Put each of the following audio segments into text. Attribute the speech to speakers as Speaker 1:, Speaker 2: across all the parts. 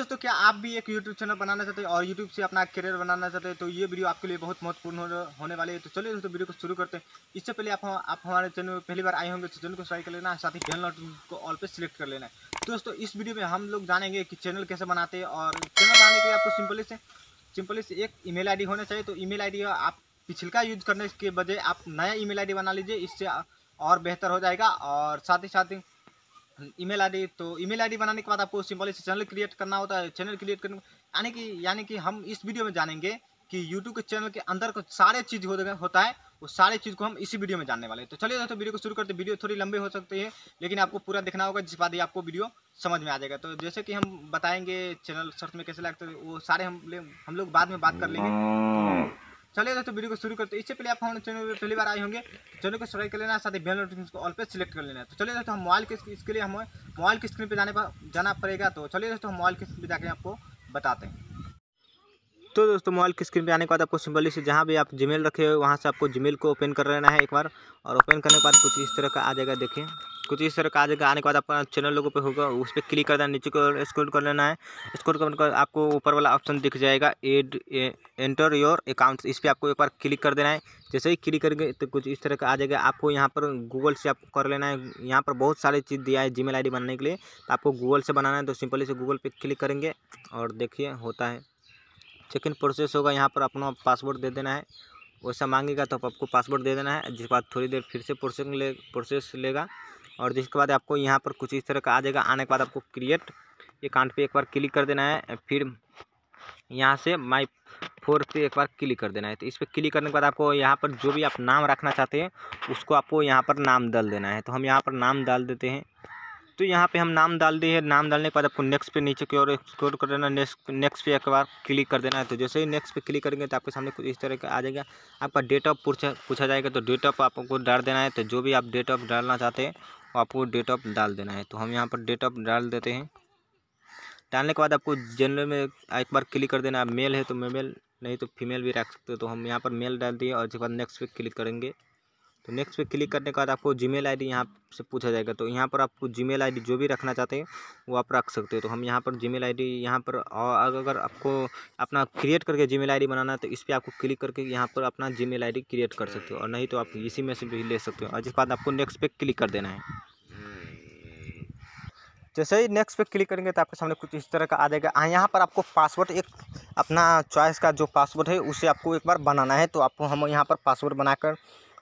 Speaker 1: दोस्तों क्या आप भी एक यूट्यूब चैनल बनाना चाहते हैं और यूट्यूब से अपना करियर बनाना चाहते हैं तो ये वीडियो आपके लिए बहुत महत्वपूर्ण होने वाली है तो चलिए दोस्तों वीडियो को शुरू करते हैं इससे पहले आप आप हमारे चैनल में पहली बार आए होंगे तो चैनल को सब्सक्राइब कर लेना साथ ही बेल नोटिंग को ऑल पे सिलेक्ट कर लेना है दोस्तों इस वीडियो में हम लोग जानेंगे कि चैनल कैसे बनाते हैं और चैनल बनाने के लिए आपको सिंपली से सिंपली से एक ईमेल डी होना चाहिए तो ईमेल डी आप पिछलका यूज करने के बजाय आप नया ईमेल डी बना लीजिए इससे और बेहतर हो जाएगा और साथ ही साथ ईमेल आईडी तो ईमेल आईडी बनाने के बाद आपको सिंपली से चैनल क्रिएट करना होता है चैनल क्रिएट करने यानी कि यानी कि हम इस वीडियो में जानेंगे कि यूट्यूब के चैनल के अंदर का सारे चीज़ हो होता है वो सारे चीज़ को हम इसी वीडियो में जानने वाले हैं तो चलिए दोस्तों वीडियो को शुरू करते वीडियो थोड़ी लंबी हो सकती है लेकिन आपको पूरा देखना होगा जिस बाद ही आपको वीडियो समझ में आ जाएगा तो जैसे कि हम बताएंगे चैनल सर्च में कैसे लगते वो सारे हम हम लोग बाद में बात कर लेंगे चलिए दोस्तों वीडियो को शुरू करते हैं इससे पहले आप हमारे चैनल पर पहली बार आए होंगे चैनल को सब्सक्राइब कर लेना साथ ही बेल नोटिफिकेशन को ऑल पे सिलेक्ट कर लेना तो चलिए दोस्तों हम मोबाइल के इसके लिए हमें मोबाइल की स्क्रीन पर जाने पर जाना पड़ेगा तो चलिए दोस्तों हम मोबाइल की स्क्रीन पर जाकर आपको बताते हैं तो दोस्तों मोबाइल की स्क्रीन पे आने के बाद आपको सिंपली से जहाँ भी आप जीमेल रखे हो वहाँ से आपको जीमेल को ओपन कर लेना है एक बार और ओपन करने के बाद कुछ इस तरह का आ जाएगा देखिए कुछ इस तरह का आ जाएगा आने के बाद आपका चैनल लोगों पे होगा उस पर क्लिक कर देना नीचे को स्क्रोल कर लेना है स्क्रोल कर आपको ऊपर वाला ऑप्शन दिख जाएगा एड एंटर योर अकाउंट इस पर आपको एक बार क्लिक कर देना है जैसे ही क्लिक करेंगे तो कुछ इस तरह का आ जाएगा आपको यहाँ पर गूगल से आपको कर लेना है यहाँ पर बहुत सारी चीज़ दिया है जी मेल बनाने के लिए तो आपको गूगल से बनाना है तो सिंपली से गूगल पर क्लिक करेंगे और देखिए होता है चेक इन प्रोसेस होगा यहाँ पर अपना पासवर्ड दे देना है वैसा मांगेगा तो आपको पासवर्ड दे देना है जिसके बाद थोड़ी देर फिर से प्रोसेसिंग ले प्रोसेस लेगा और जिसके बाद आपको यहाँ पर कुछ इस तरह का आ जाएगा आने के बाद आपको क्रिएट ये कांड पे एक बार क्लिक कर देना है फिर यहाँ से माई फोर पे एक बार क्लिक कर देना है तो इस पर क्लिक करने के बाद आपको यहाँ पर जो भी आप नाम रखना चाहते हैं उसको आपको यहाँ पर नाम डाल देना है तो हम यहाँ पर नाम डाल देते हैं तो यहाँ पे हम नाम डाल दिए हैं नाम डालने के बाद आपको नेक्स्ट पे नीचे की ओर एक्सप्लोर कर देना नेक्स्ट नेक्स्ट पे एक बार क्लिक कर देना है तो जैसे ही नेक्स्ट पे क्लिक करेंगे तो आपके सामने कुछ इस तरह का आ जाएगा आपका डेट ऑफ पूछा पूछा जाएगा तो डेट ऑफ आपको डाल देना है तो जो भी आप डेट ऑफ डालना चाहते हैं वो आपको डेट ऑफ डाल देना है तो हम यहाँ पर डेट ऑफ डाल देते हैं डालने के बाद आपको जनरल में एक बार क्लिक कर देना आप मेल है तो मेल नहीं तो फीमेल भी रख सकते हो तो हम यहाँ पर मेल डाल दिए और उसके बाद नेक्स्ट पे क्लिक करेंगे तो नेक्स्ट पे क्लिक करने के बाद आपको जीमेल आईडी यहाँ से पूछा जाएगा तो यहाँ पर आपको जीमेल आईडी जो भी रखना चाहते हैं वो आप रख सकते हो तो हम यहाँ पर जीमेल आईडी यहाँ पर और अगर आपको अपना क्रिएट करके जीमेल आईडी बनाना है तो इस पर आपको क्लिक करके यहाँ पर अपना जी मेल क्रिएट कर सकते हो और नहीं तो आप इसी में से भी ले सकते हो और जिसके बाद आपको नेक्स्ट पे क्लिक कर देना है जैसे ही नेक्स्ट पे क्लिक करेंगे तो आपके सामने कुछ इस तरह का आ जाएगा हाँ यहाँ पर आपको पासवर्ड एक अपना चॉइस का जो पासवर्ड है उसे आपको एक बार बनाना है तो आपको हम यहाँ पर पासवर्ड बनाकर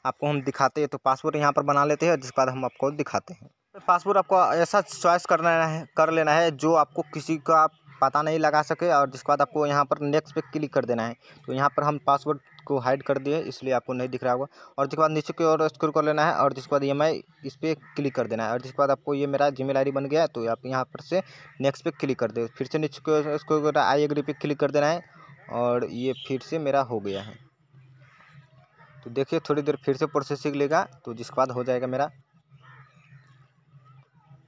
Speaker 1: आपको हम दिखाते हैं तो पासपोर्ट यहाँ पर बना लेते हैं जिसके बाद हम आपको दिखाते हैं पासपोर्ट आपको ऐसा चॉइस करना है कर लेना है जो आपको किसी का पता नहीं लगा सके और जिसके बाद आपको यहाँ पर नेक्स्ट पे क्लिक कर देना है तो यहाँ पर हम पासवर्ड को हाइड कर दिए इसलिए आपको नहीं दिख रहा होगा और जिसके बाद नीचे की ओर स्क्रोल कर लेना है और जिसके बाद ये मैं इस पर क्लिक कर देना है और जिसके बाद आपको ये मेरा जी मेल बन गया है तो आप यहाँ पर से नेक्स्ट पे क्लिक कर दे फिर से नीचे की ओर स्क्रोल कर आई एग्री पे क्लिक कर देना है और ये फिर से मेरा हो गया है तो देखिए थोड़ी देर फिर से प्रोसेसिंग लेगा तो जिसके बाद हो जाएगा मेरा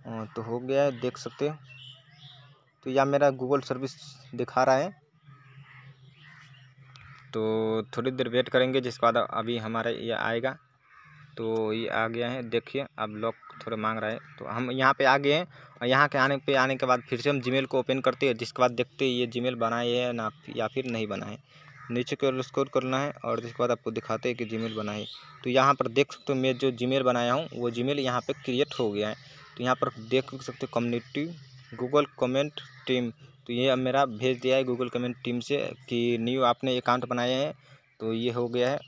Speaker 1: हाँ, तो हो गया है देख सकते हैं तो या मेरा गूगल सर्विस दिखा रहा है तो थोड़ी देर वेट करेंगे जिसके बाद अभी हमारा ये आएगा तो ये आ गया है देखिए अब लॉक थोड़ा मांग रहा है तो हम यहाँ पे आ गए हैं और यहाँ के आने पे आने के बाद फिर से हम जीमेल को ओपन करते हैं जिसके बाद देखते हैं ये जीमेल बना है ना या फिर नहीं बना है नीचे की ओर स्क्रॉल करना है और इसके बाद आपको दिखाते हैं कि जीमेल बनाए तो यहाँ पर देख सकते हो मैं जो जीमेल बनाया हूँ वो जीमेल यहाँ पर क्रिएट हो गया है तो यहाँ पर देख सकते हो कम्युनिटी गूगल कमेंट टीम तो ये अब मेरा भेज दिया है गूगल कमेंट टीम से कि न्यू आपने अकाउंट बनाया है तो ये हो गया है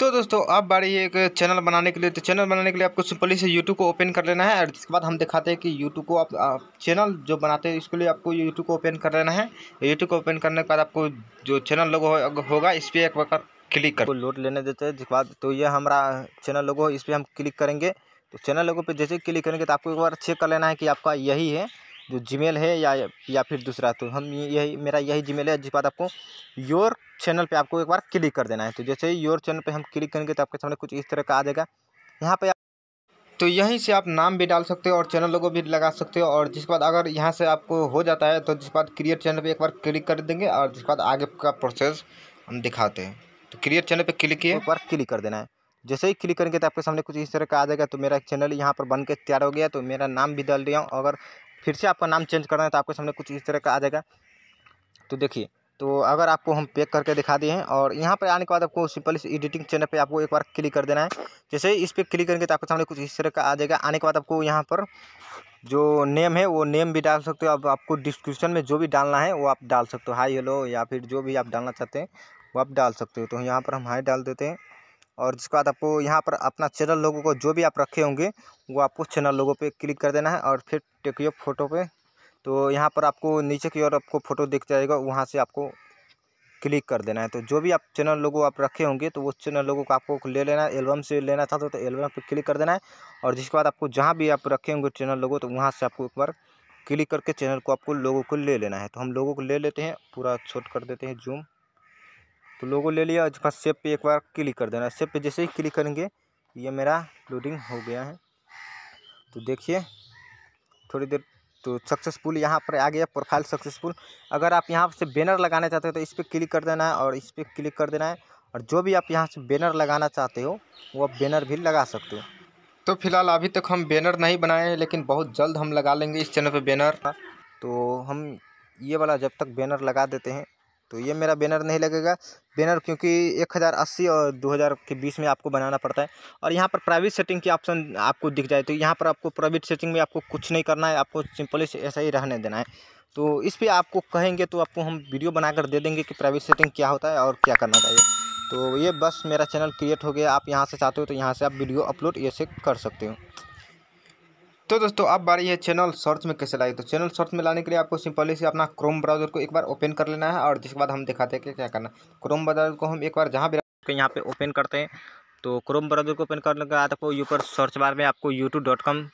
Speaker 1: तो दोस्तों आप बारी एक चैनल बनाने के लिए तो चैनल बनाने के लिए आपको सिंपली से यूट्यूब को ओपन कर लेना है और इसके बाद हम दिखाते हैं कि यूट्यूब को आप, आप चैनल जो बनाते हैं इसके लिए आपको यूट्यूब को ओपन कर लेना है यूट्यूब को ओपन करने के बाद आपको जो चैनल लोगो हो, होगा इस पर एक बार क्लिक कर लोड लेने देते हैं जिसके बाद तो ये हमारा चैनल लोगो इस पर हम क्लिक करेंगे तो चैनल लोगों पर जैसे क्लिक करेंगे तो आपको एक बार चेक कर लेना है कि आपका यही है जो जीमेल है या या फिर दूसरा तो हम यही मेरा यही जीमेल है जिस बात आपको योर चैनल पे आपको एक बार क्लिक कर देना है तो जैसे ही योर चैनल पे हम क्लिक करेंगे तो आपके सामने कुछ इस तरह का आ जाएगा यहाँ पे तो यहीं से आप नाम भी डाल सकते हो और चैनल लोगों भी लगा सकते हो और जिसके बाद अगर यहाँ से आपको हो जाता है तो जिसके बाद क्रिएट चैनल पर एक बार क्लिक कर देंगे और जिसके बाद आगे का प्रोसेस हम दिखाते हैं तो क्रिएट चैनल पर क्लिक किए एक बार क्लिक कर देना है जैसे ही क्लिक करेंगे तो आपके सामने कुछ इस तरह का आ जाएगा तो मेरा चैनल यहाँ पर बन के तैयार हो गया तो मेरा नाम भी डाल दिया हूँ अगर फिर से आपका नाम चेंज करना है तो आपके सामने कुछ इस तरह का आ जाएगा तो देखिए तो अगर आपको हम पैक करके दिखा दिए हैं और यहाँ पर आने के बाद आपको सिंपल इस एडिटिंग चैनल पे आपको एक बार क्लिक कर देना है जैसे इस पर क्लिक करेंगे तो आपके सामने कुछ इस तरह का आ जाएगा आने के बाद आपको यहाँ पर जो नेम है वो नेम भी डाल सकते हो अब आपको डिस्क्रिप्शन में जो भी डालना है वो आप डाल सकते हो हाई हेलो या फिर जो भी आप डालना चाहते हैं वो आप डाल सकते हो तो यहाँ पर हम हाई डाल देते हैं और जिसके बाद आपको यहाँ पर अपना चैनल लोगों को जो भी आप रखे होंगे वो आपको चैनल लोगों पे क्लिक कर देना है और फिर टेकियो फोटो पे तो यहाँ पर आपको नीचे की ओर आपको फ़ोटो दिख जाएगा वहाँ से आपको क्लिक कर देना है तो जो भी आप चैनल लोगों आप रखे होंगे तो वो चैनल लोगों को आपको ले लेना है एल्बम से लेना था तो, तो एल्बम पर क्लिक कर देना है और जिसके बाद आपको जहाँ भी आप रखे होंगे चैनल लोगों तो वहाँ से आपको एक बार क्लिक करके चैनल को आपको लोगों को ले लेना है तो हम लोगों को ले लेते हैं पूरा छोट कर देते हैं जूम तो लोगो ले लिया उसके बाद पे एक बार क्लिक कर देना सेब पे जैसे ही क्लिक करेंगे ये मेरा लोडिंग हो गया है तो देखिए थोड़ी देर तो सक्सेसफुल यहाँ पर आ गया प्रोफाइल सक्सेसफुल अगर आप यहाँ से बैनर लगाना चाहते हो तो इस पर क्लिक कर देना है और इस पर क्लिक कर देना है और जो भी आप यहाँ से बैनर लगाना चाहते हो वो आप बैनर भी लगा सकते हो तो फिलहाल अभी तक हम बैनर नहीं बनाए हैं लेकिन बहुत जल्द हम लगा लेंगे इस चैनल पर बैनर तो हम ये वाला जब तक बैनर लगा देते हैं तो ये मेरा बैनर नहीं लगेगा बैनर क्योंकि एक हज़ार अस्सी और दो हज़ार के बीच में आपको बनाना पड़ता है और यहाँ पर प्राइवेट सेटिंग की ऑप्शन आपको दिख जाए तो यहाँ पर आपको प्राइवेट सेटिंग में आपको कुछ नहीं करना है आपको सिंपली से ऐसा ही रहने देना है तो इस पर आपको कहेंगे तो आपको हम वीडियो बनाकर दे देंगे कि प्राइवेट सेटिंग क्या होता है और क्या करना चाहिए तो ये बस मेरा चैनल क्रिएट हो गया आप यहाँ से चाहते हो तो यहाँ से आप वीडियो अपलोड ये से कर सकते हो तो दोस्तों आप बारी है चैनल सर्च में कैसे लाएगी तो चैनल सर्च में लाने के लिए आपको सिंपली से अपना क्रोम ब्राउजर को एक बार ओपन कर लेना है और जिसके बाद हम दिखाते हैं कि क्या करना क्रोम ब्राउजर को हम एक बार जहाँ भी यहाँ पे ओपन करते हैं तो क्रोम ब्राउजर को ओपन करने के बाद आपको यू पर सर्च बार में आपको यूट्यूब डॉट कॉम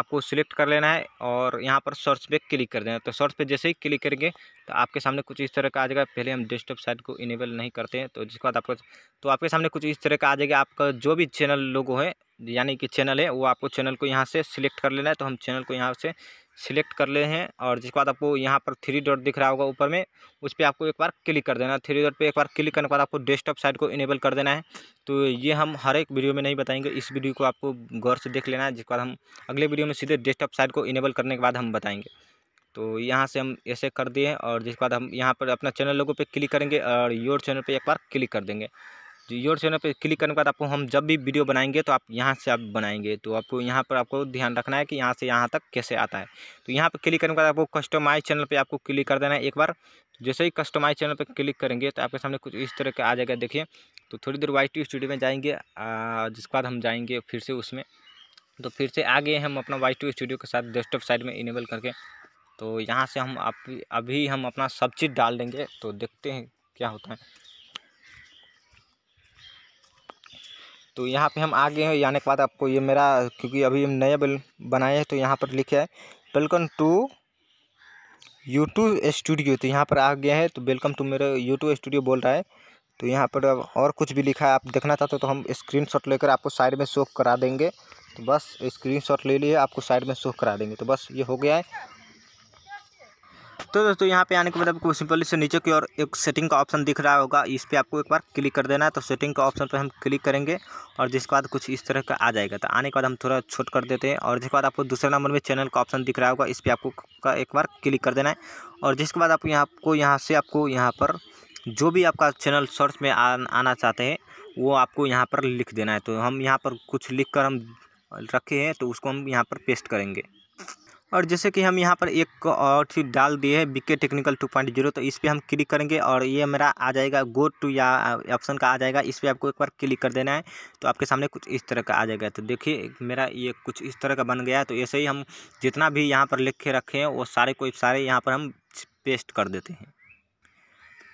Speaker 1: आपको सिलेक्ट कर लेना है और यहाँ पर सर्च पे क्लिक कर देना है तो सर्च पे जैसे ही क्लिक करेंगे तो आपके सामने कुछ इस तरह का आ जाएगा पहले हम डेस्कटॉप साइट को इनेबल नहीं करते हैं तो जिसके बाद आपको तो आपके सामने कुछ इस तरह का आ जाएगा आपका जो भी चैनल लोगो है यानी कि चैनल है वो आपको चैनल को यहाँ से सिलेक्ट कर लेना है तो हम चैनल को यहाँ से सिलेक्ट कर ले हैं और जिसके बाद आपको यहाँ पर थ्री डॉट दिख रहा होगा ऊपर में उस पर आपको एक बार क्लिक कर देना है थ्री डॉट पे एक बार क्लिक करने के बाद आपको डेस्कटॉप साइड को इनेबल कर देना है तो ये हम हर एक वीडियो में नहीं बताएंगे इस वीडियो को आपको गौर से देख लेना है जिसके बाद हम अगले वीडियो में सीधे डेस्कटॉप साइड को इनेबल करने के बाद हम बताएँगे तो यहाँ से हम ऐसे कर दिए और जिसके बाद हम यहाँ पर अपना चैनल लोगों पर क्लिक करेंगे और योर चैनल पर एक बार क्लिक कर देंगे योर चैनल पर क्लिक करने के बाद आपको हम जब भी वीडियो बनाएंगे तो आप यहाँ से आप बनाएंगे तो आपको यहाँ पर आपको ध्यान रखना है कि यहाँ से यहाँ तक कैसे आता है तो यहाँ पर क्लिक करने के बाद आपको कस्टमाइज चैनल पर आपको क्लिक कर देना है एक बार जैसे ही कस्टमाइज चैनल पर क्लिक करेंगे तो आपके सामने कुछ इस तरह का आ जाएगा देखिए तो थोड़ी देर वाई टी स्टूडियो में जाएंगे जिसके बाद हम जाएंगे फिर से उसमें तो फिर से आ गए हम अपना वाई टू स्टूडियो के साथ डेस्कटॉप साइड में इनेबल करके तो यहाँ से हम आप अभी हम अपना सब चीज़ डाल देंगे तो देखते हैं क्या होता है तो यहाँ पे हम आ गए हैं आने के बाद आपको ये मेरा क्योंकि अभी हम नया बिल बनाए हैं तो यहाँ पर लिखे है वेलकम टू यूट्यूब स्टूडियो तो यहाँ पर आ गया है तो वेलकम टू मेरे यूट्यूब स्टूडियो बोल रहा है तो यहाँ पर और कुछ भी लिखा है आप देखना चाहते हो तो हम स्क्रीन लेकर आपको साइड में शो करा देंगे तो बस स्क्रीन ले लिए आपको साइड में शो करा देंगे तो बस ये हो गया है तो दोस्तों यहाँ पे आने के बाद आपको सिंपली से नीचे की ओर एक सेटिंग का ऑप्शन दिख रहा होगा इस पर आपको एक बार क्लिक कर देना है तो सेटिंग का ऑप्शन पर हम क्लिक करेंगे और जिसके बाद कुछ इस तरह का आ जाएगा तो आने के बाद हम थोड़ा छोट कर देते हैं और जिसके बाद आपको दूसरे नंबर में चैनल का ऑप्शन दिख रहा होगा इस पर आपको का एक बार क्लिक कर देना है और जिसके बाद आप यहाँ आपको यहाँ से आपको यहाँ पर जो भी आपका चैनल सर्च में आ, आना चाहते हैं वो आपको यहाँ पर लिख देना है तो हम यहाँ पर कुछ लिख कर हम रखे हैं तो उसको हम यहाँ पर पेस्ट करेंगे और जैसे कि हम यहाँ पर एक और चीज़ डाल दिए हैं BK technical two point zero तो इस पर हम क्लिक करेंगे और ये मेरा आ जाएगा गो टू या ऑप्शन का आ जाएगा इस पर आपको एक बार क्लिक कर देना है तो आपके सामने कुछ इस तरह का आ जाएगा तो देखिए मेरा ये कुछ इस तरह का बन गया है तो ऐसे ही हम जितना भी यहाँ पर लिख के रखे हैं वो सारे को सारे यहाँ पर हम पेस्ट कर देते हैं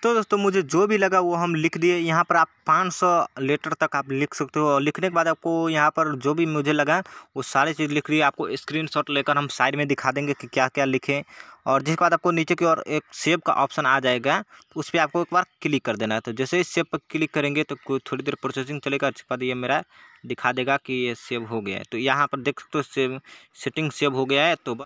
Speaker 1: तो दोस्तों मुझे जो भी लगा वो हम लिख दिए यहाँ पर आप 500 लेटर तक आप लिख सकते हो और लिखने के बाद आपको यहाँ पर जो भी मुझे लगा वो सारी चीज़ लिख दिए आपको स्क्रीनशॉट लेकर हम साइड में दिखा देंगे कि क्या क्या लिखें और जिसके बाद आपको नीचे की ओर एक सेव का ऑप्शन आ जाएगा तो उस पर आपको एक बार क्लिक कर देना है तो जैसे ही सेब पर क्लिक करेंगे तो थोड़ी देर प्रोसेसिंग चलेगा उसके बाद ये मेरा दिखा देगा कि ये सेव हो गया है तो यहाँ पर देख सकते हो सेव सेटिंग सेव हो गया है तो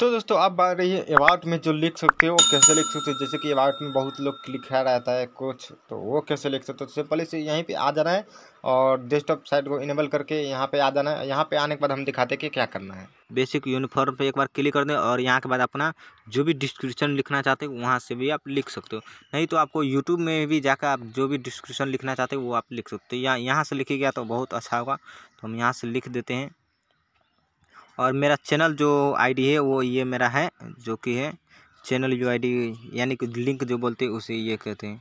Speaker 1: तो दोस्तों आप बात रही है अबाउट में जो लिख सकते हो वो कैसे लिख सकते हो जैसे कि अबाउट में बहुत लोग लिखा हाँ रहता है कुछ तो वो कैसे लिख सकते हो तो पहले से यहीं पे आ जाना है और डेस्कटॉप साइड को इनेबल करके यहाँ पे आ जाना है यहाँ पे आने के बाद हम दिखाते हैं कि क्या करना है बेसिक यूनिफॉर्म पे एक बार क्लिक कर दें और यहाँ के बाद अपना जो भी डिस्क्रिप्शन लिखना चाहते हो वहाँ से भी आप लिख सकते हो नहीं तो आपको यूट्यूब में भी जाकर आप जो भी डिस्क्रिप्शन लिखना चाहते हो वो आप लिख सकते हो या यहाँ से गया तो बहुत अच्छा होगा तो हम यहाँ से लिख देते हैं और मेरा चैनल जो आईडी है वो ये मेरा है जो कि है चैनल यू आई यानी कि लिंक जो बोलते हैं उसे ये कहते हैं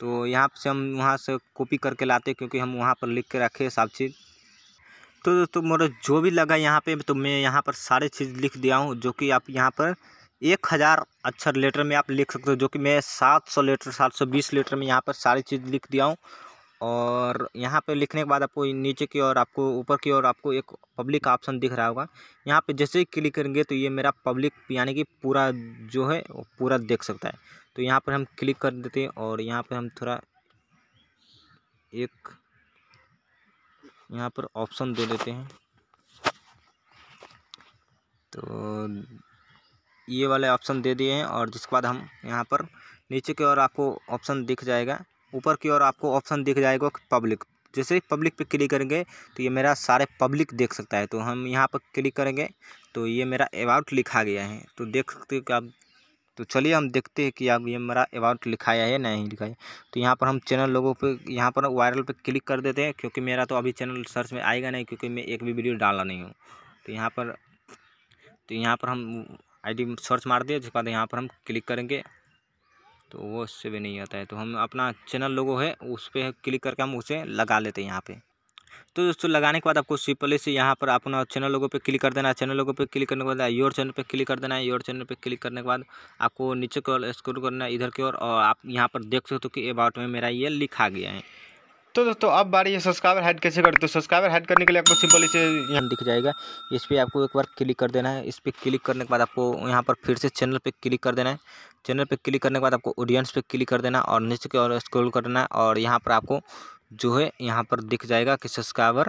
Speaker 1: तो यहाँ से हम वहाँ से कॉपी करके लाते क्योंकि हम वहाँ पर लिख के रखे सब चीज़ तो दोस्तों मेरा जो भी लगा यहाँ पे तो मैं यहाँ पर सारे चीज़ लिख दिया हूँ जो कि आप यहाँ पर एक हज़ार अक्षर अच्छा लेटर में आप लिख सकते हो जो कि मैं सात सौ लेटर सात सौ बीस लेटर में यहाँ पर सारी चीज़ लिख दिया हूँ और यहाँ पे लिखने के बाद आपको नीचे की ओर आपको ऊपर की ओर आपको एक पब्लिक ऑप्शन दिख रहा होगा यहाँ पे जैसे ही क्लिक करेंगे तो ये मेरा पब्लिक यानी कि पूरा जो है वो पूरा देख सकता है तो यहाँ पर हम क्लिक कर देते हैं और यहाँ पर हम थोड़ा एक यहाँ पर ऑप्शन दे देते हैं तो ये वाले ऑप्शन दे दिए हैं और जिसके बाद हम यहाँ पर नीचे की ओर आपको ऑप्शन दिख जाएगा ऊपर की ओर आपको ऑप्शन दिख जाएगा पब्लिक जैसे पब्लिक पे क्लिक करेंगे तो ये मेरा सारे पब्लिक देख सकता है तो हम यहाँ पर क्लिक करेंगे तो ये मेरा अबाउट लिखा गया है तो देख सकते हो कि आप तो चलिए हम देखते हैं कि आप ये मेरा अबाउट लिखाया है नहीं लिखाया तो यहाँ पर हम चैनल लोगों पे यहाँ पर वायरल पे क्लिक कर देते हैं क्योंकि मेरा तो अभी चैनल सर्च में आएगा नहीं क्योंकि मैं एक भी वीडियो डाला नहीं हूँ तो यहाँ पर तो यहाँ पर हम आईडी सर्च मार दिए उसके बाद यहाँ पर हम क्लिक करेंगे तो वो उससे भी नहीं आता है तो हम अपना चैनल लोगो है उस पर क्लिक करके हम उसे लगा लेते हैं यहाँ पे तो दोस्तों लगाने के बाद आपको सिंपली से यहाँ पर अपना चैनल लोगों पे क्लिक कर देना है चैनल लोगों पे क्लिक करने के बाद योर चैनल पे क्लिक कर देना है योर चैनल पे क्लिक करने के बाद आपको नीचे की ओर स्क्रोल करना है इधर की ओर और आप यहाँ पर देख सकते हो कि अबाउट में मेरा ये लिखा गया है तो दोस्तों अब बारी ये सब्सक्राइबर हाइड कैसे करते तो सब्सक्राइबर हाइड करने के लिए आपको सिंपली से यहाँ दिख जाएगा इस पर आपको एक बार क्लिक कर देना है इस पर क्लिक करने के बाद आपको यहाँ पर फिर से चैनल पर क्लिक कर देना है चैनल पे क्लिक करने के बाद आपको ऑडियंस पे क्लिक कर देना और नीचे की ओर स्क्रॉल करना देना और यहाँ पर आपको जो है यहाँ पर दिख जाएगा कि सब्सक्राइबर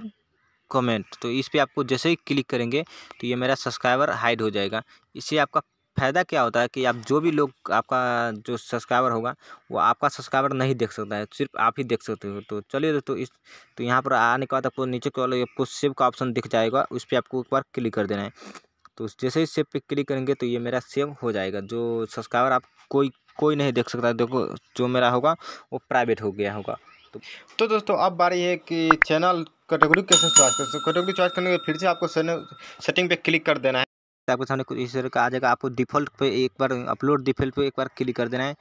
Speaker 1: कमेंट तो इस पर आपको जैसे ही क्लिक करेंगे तो ये मेरा सब्सक्राइबर हाइड हो जाएगा इससे आपका फ़ायदा क्या होता है कि आप जो भी लोग आपका जो सब्सक्राइबर होगा वो आपका सब्सक्राइबर नहीं देख सकता है सिर्फ आप ही देख सकते हो तो चलिए दोस्तों इस तो यहाँ पर आने के बाद आपको नीचे के वाले आपको सेव का ऑप्शन दिख जाएगा उस पर आपको एक बार क्लिक कर देना है तो जैसे ही सेव पे क्लिक करेंगे तो ये मेरा सेव हो जाएगा जो सब्सक्राइबर आप कोई कोई नहीं देख सकता देखो जो मेरा होगा वो प्राइवेट हो गया होगा तो तो दोस्तों अब बारी है कि चैनल कैटेगरी कैसे चॉइस कर सकते कैटेगरी चॉइस करने के फिर से आपको सेटिंग पे क्लिक कर देना है तो आपके सामने कुछ इस तरह का आ जाएगा आपको डिफ़ॉल्ट पे एक बार अपलोड डिफ़ॉल्ट पे एक बार क्लिक कर देना है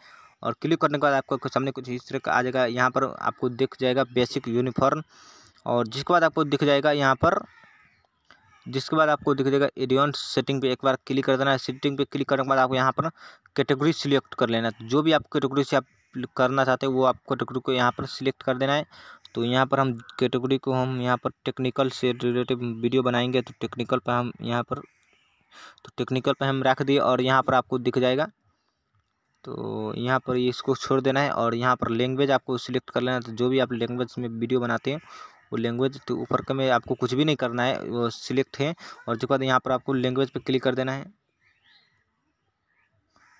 Speaker 1: और क्लिक करने के बाद आपको सामने कुछ इस तरह का आ जाएगा यहाँ पर आपको दिख जाएगा बेसिक यूनिफॉर्म और जिसके बाद आपको दिख जाएगा यहाँ पर जिसके बाद आपको दिख देगा एरियन सेटिंग पे एक बार क्लिक कर देना है सेटिंग पे क्लिक करने के बाद आपको यहाँ पर कैटेगरी सिलेक्ट कर लेना है जो भी आप कैटेगरी से आप करना चाहते हैं वो आप कैटेगरी को यहाँ पर सिलेक्ट कर देना है तो यहाँ पर हम कैटेगरी को हम यहाँ पर टेक्निकल से रिलेटेड वीडियो बनाएंगे तो टेक्निकल पर हम यहाँ पर तो टेक्निकल पर हम रख दिए और यहाँ पर आपको दिख जाएगा तो यहाँ पर इसको छोड़ देना है और यहाँ पर लैंग्वेज आपको सिलेक्ट कर लेना है तो जो भी आप लैंग्वेज में वीडियो बनाते हैं वो लैंग्वेज तो ऊपर का में आपको कुछ भी नहीं करना है वो सिलेक्ट है और उसके बाद यहाँ पर आपको लैंग्वेज पर क्लिक कर देना है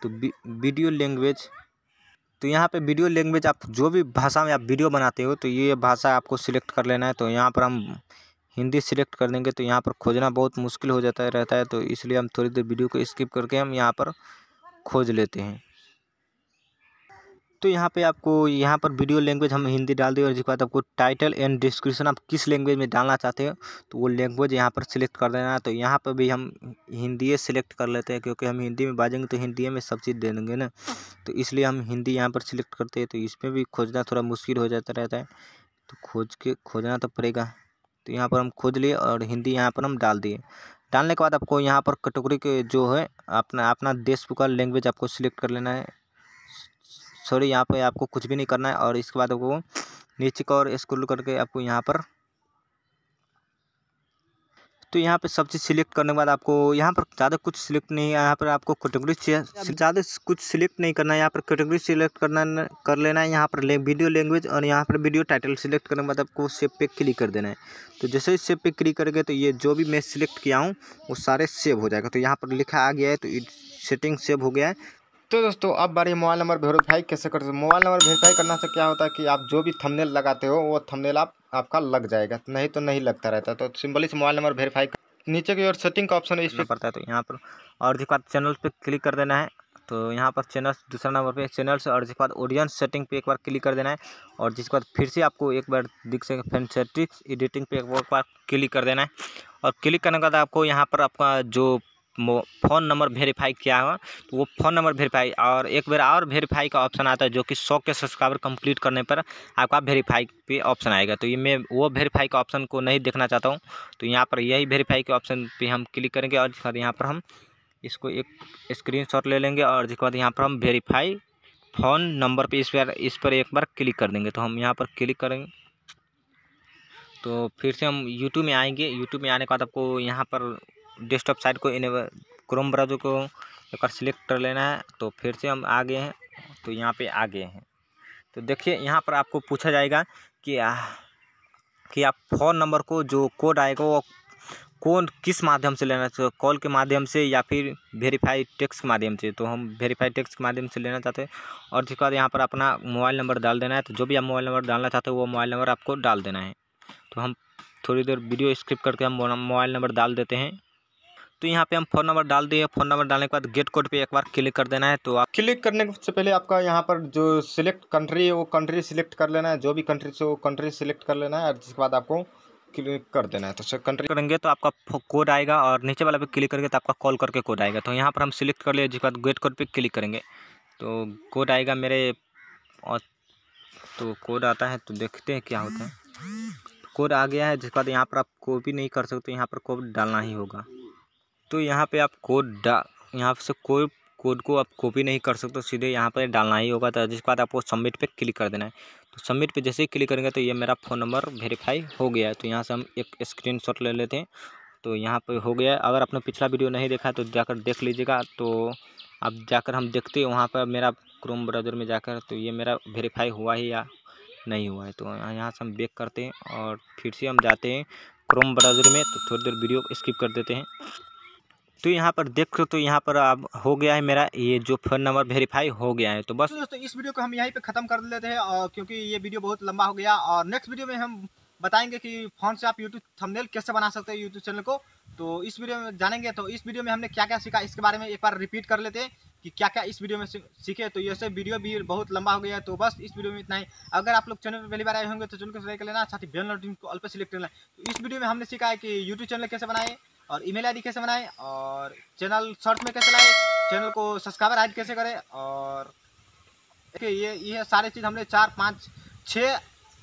Speaker 1: तो वीडियो लैंग्वेज तो यहाँ पे वीडियो लैंग्वेज आप जो भी भाषा में आप वीडियो बनाते हो तो ये भाषा आपको सिलेक्ट कर लेना है तो यहाँ पर हम हिंदी सिलेक्ट कर देंगे तो यहाँ पर खोजना बहुत मुश्किल हो जाता है रहता है तो इसलिए हम थोड़ी देर वीडियो को स्किप करके हम यहाँ पर खोज लेते हैं दोस्तों यहाँ पे आपको यहाँ पर वीडियो लैंग्वेज हम हिंदी डाल दें और इसके बाद आपको टाइटल एंड डिस्क्रिप्शन आप किस लैंग्वेज में डालना चाहते हो तो वो लैंग्वेज यहाँ पर सिलेक्ट कर देना तो यहाँ पर भी हम हिंदी सेलेक्ट कर लेते हैं क्योंकि हम हिंदी में बाजेंगे तो हिंदी में सब चीज़ दे देंगे ना तो इसलिए हम हिंदी यहाँ पर सिलेक्ट करते हैं तो इसमें भी खोजना थोड़ा मुश्किल हो जाता रहता है तो खोज के खोजना तो पड़ेगा तो यहाँ पर हम खोज लिए और हिंदी यहाँ पर हम डाल दिए डालने के बाद आपको यहाँ पर कैटेगरी के जो है अपना अपना देश का लैंग्वेज आपको सिलेक्ट कर लेना है सॉरी यहाँ पर आपको कुछ भी नहीं करना है और इसके बाद आपको नीचे का और स्क्रोल करके आपको यहाँ पर तो यहाँ पे सब चीज़ सिलेक्ट करने के बाद आपको यहाँ पर ज़्यादा कुछ सिलेक्ट नहीं है यहाँ पर आपको कैटेगरी ज़्यादा कुछ सिलेक्ट नहीं करना है यहाँ पर कैटेगरी सिलेक्ट करना कर लेना है यहाँ पर ले, वीडियो लैंग्वेज और यहाँ पर वीडियो टाइटल सिलेक्ट करने के बाद आपको सेव पे क्लिक कर देना है तो जैसे ही सेव पे क्लिक करके तो ये जो भी मैं सिलेक्ट किया हूँ वो सारे सेव हो जाएगा तो यहाँ पर लिखा आ गया है तो सेटिंग सेव हो गया है तो दोस्तों अब बारी मोबाइल नंबर वेरीफाई कैसे करते हो मोबाइल नंबर वेरीफाई करना से क्या होता है कि आप जो भी थंबनेल लगाते हो वो थंबनेल आप आपका लग जाएगा नहीं तो नहीं लगता रहता तो सिंपली से मोबाइल नंबर वेरीफाई नीचे की ओर सेटिंग का ऑप्शन इस पर पड़ता है तो यहाँ पर और जिसके बाद चैनल पर क्लिक कर देना है तो यहाँ पर चैनल दूसरा नंबर पर चैनल से और जिसके बाद ऑडियंस सेटिंग पर एक बार क्लिक कर देना है और जिसके बाद फिर से आपको एक बार दिख सके फैन सेटिंग एडिटिंग पे एक बार क्लिक कर देना है और क्लिक करने के बाद आपको यहाँ पर आपका जो फ़ोन नंबर वेरीफाई किया हुआ तो वो फ़ोन नंबर वेरीफाई और एक बार और वेरीफाई का ऑप्शन आता है जो कि सौ के सब्सक्राइबर कंप्लीट करने पर आपका वेरीफाई पे ऑप्शन आएगा तो ये मैं वो वेरीफाई का ऑप्शन को नहीं देखना चाहता हूँ तो यहाँ पर यही वेरीफाई के ऑप्शन पर हम क्लिक करेंगे और जिसके बाद यहाँ पर हम इसको एक स्क्रीन ले लेंगे और जिसके बाद यहाँ पर हम वेरीफाई फ़ोन नंबर पर इस पर इस पर एक बार क्लिक कर देंगे तो हम यहाँ पर क्लिक करेंगे तो फिर से हम यूट्यूब में आएंगे यूट्यूब में आने के बाद आपको यहाँ पर डेस्कटॉप साइड को इनेबल क्रोम ब्राउजर को एक सिलेक्ट कर लेना है तो फिर से हम आ गए हैं तो यहाँ पे आ गए हैं तो देखिए यहाँ पर आपको पूछा जाएगा कि आ, कि आप फ़ोन नंबर को जो कोड आएगा वो कौन किस माध्यम से लेना चाहते कॉल के माध्यम से या फिर वेरीफाई टेक्स्ट के माध्यम से तो हम वेरीफाई टेक्स्ट के माध्यम से लेना चाहते हैं और उसके बाद यहाँ पर अपना मोबाइल नंबर डाल देना है तो जो भी आप मोबाइल नंबर डालना चाहते हो वो मोबाइल नंबर आपको डाल देना है तो हम थोड़ी देर वीडियो स्क्रिप्ट करके हम मोबाइल नंबर डाल देते हैं तो यहाँ पे हम फोन नंबर डाल दिए फोन नंबर डालने के बाद गेट कोड पे एक बार क्लिक कर देना है तो आप क्लिक करने से पहले आपका यहाँ पर जो सिलेक्ट कंट्री है वो कंट्री सिलेक्ट कर लेना है जो भी कंट्री से वो कंट्री सिलेक्ट कर लेना है और जिसके बाद आपको क्लिक कर देना है तो सर कंट्री करेंगे तो आपका कोड आएगा और नीचे वाला पे क्लिक करेंगे तो आपका कॉल करके कोड आएगा तो यहाँ पर हम सिलेक्ट कर लिए जिसके बाद गेट कोड पे क्लिक करेंगे तो कोड आएगा मेरे और तो कोड आता है तो देखते हैं क्या होता है कोड आ गया है जिसके बाद यहाँ पर आप कॉपी नहीं कर सकते यहाँ पर कोड डालना ही होगा तो यहाँ पे आप कोड डा यहाँ से कोई कोड को आप कॉपी नहीं कर सकते सीधे यहाँ पर डालना ही होगा तो जिसके बाद आपको सबमिट पे क्लिक कर देना है तो सबमिट पे जैसे ही क्लिक करेंगे तो ये मेरा फ़ोन नंबर वेरीफाई हो गया है तो यहाँ से हम एक स्क्रीन ले लेते हैं तो यहाँ पर हो गया अगर आपने पिछला वीडियो नहीं देखा तो जाकर देख लीजिएगा तो आप जाकर हम देखते हैं वहाँ पर मेरा क्रोम ब्राउज़र में जाकर तो ये मेरा वेरीफाई हुआ ही या नहीं हुआ है तो यहाँ से हम बेक करते हैं और फिर से हम जाते हैं क्रोम ब्राउज़र में तो थोड़ी देर वीडियो स्किप कर देते हैं तो यहाँ पर देख हो तो यहाँ पर अब हो गया है मेरा ये जो फ़ोन नंबर वेरीफाई हो गया है तो बस तो दोस्तों इस वीडियो को हम यहीं पे ख़त्म कर लेते हैं और क्योंकि ये वीडियो बहुत लंबा हो गया और नेक्स्ट वीडियो में हम बताएंगे कि फ़ोन से आप यूट्यूब थंबनेल कैसे बना सकते हैं यूट्यूब चैनल को तो इस वीडियो में जानेंगे तो इस वीडियो में हमने क्या क्या सीखा इसके बारे में एक बार रिपीट कर लेते हैं कि क्या क्या इस वीडियो में सीखे तो ये वीडियो भी बहुत लंबा हो गया तो बस इस वीडियो में इतना ही अगर आप लोग चैनल पर पहली बार आए होंगे तो चैनल को सब्सक्राइब कर लेना साथ ही बेल नोटिंग को अल्प सेलेक्ट लेना तो इस वीडियो में हमने सीखा है कि यूट्यूब चैनल कैसे बनाए और ईमेल आईडी कैसे बनाएं और चैनल शॉर्ट में कैसे लाएं चैनल को सब्सक्राइबर ऐड कैसे करें और देखिए ये ये सारे चीज़ हमने चार पाँच छः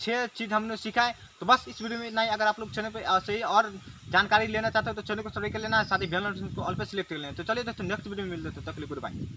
Speaker 1: छः चीज़ हमने सीखा है तो बस इस वीडियो में इतना ही अगर आप लोग चैनल पर सही और जानकारी लेना चाहते हो तो चैनल को सब्सक्राइब कर लेना साथ ही बेल नोटिफिकेशन को ऑल पे सिलेक्ट कर लेना तो चलिए दोस्तों नेक्स्ट वीडियो में मिलते हैं तो लिए गुड बाई